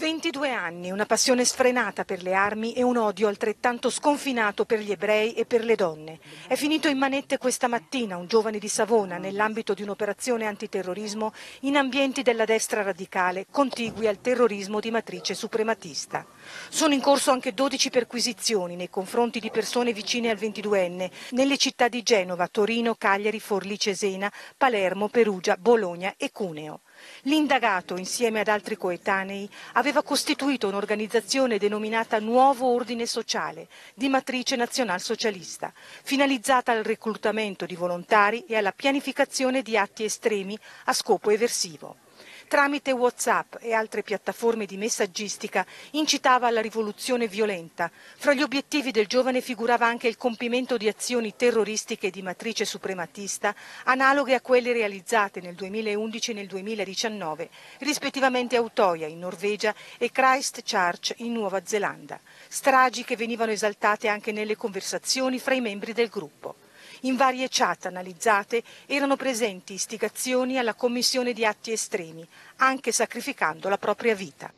22 anni, una passione sfrenata per le armi e un odio altrettanto sconfinato per gli ebrei e per le donne. È finito in manette questa mattina un giovane di Savona nell'ambito di un'operazione antiterrorismo in ambienti della destra radicale contigui al terrorismo di matrice suprematista. Sono in corso anche 12 perquisizioni nei confronti di persone vicine al 22enne nelle città di Genova, Torino, Cagliari, Forlì, Cesena, Palermo, Perugia, Bologna e Cuneo. L'indagato, insieme ad altri coetanei, aveva costituito un'organizzazione denominata Nuovo Ordine Sociale, di matrice nazionalsocialista, finalizzata al reclutamento di volontari e alla pianificazione di atti estremi a scopo eversivo tramite WhatsApp e altre piattaforme di messaggistica incitava alla rivoluzione violenta. Fra gli obiettivi del giovane figurava anche il compimento di azioni terroristiche di matrice suprematista analoghe a quelle realizzate nel 2011 e nel 2019, rispettivamente a Utoya in Norvegia e Christchurch in Nuova Zelanda. Stragi che venivano esaltate anche nelle conversazioni fra i membri del gruppo. In varie chat analizzate erano presenti istigazioni alla commissione di atti estremi, anche sacrificando la propria vita.